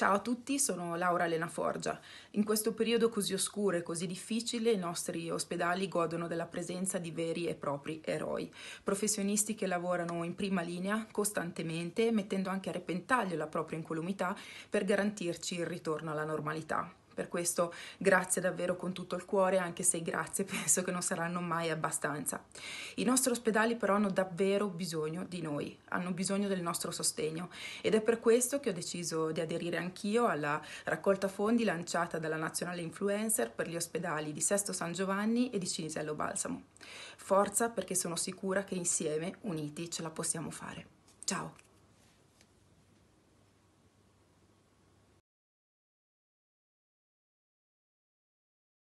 Ciao a tutti, sono Laura Elena Forgia. In questo periodo così oscuro e così difficile i nostri ospedali godono della presenza di veri e propri eroi, professionisti che lavorano in prima linea costantemente, mettendo anche a repentaglio la propria incolumità per garantirci il ritorno alla normalità. Per questo grazie davvero con tutto il cuore, anche se grazie penso che non saranno mai abbastanza. I nostri ospedali però hanno davvero bisogno di noi, hanno bisogno del nostro sostegno ed è per questo che ho deciso di aderire anch'io alla raccolta fondi lanciata dalla Nazionale Influencer per gli ospedali di Sesto San Giovanni e di Cinisello Balsamo. Forza perché sono sicura che insieme, uniti, ce la possiamo fare. Ciao!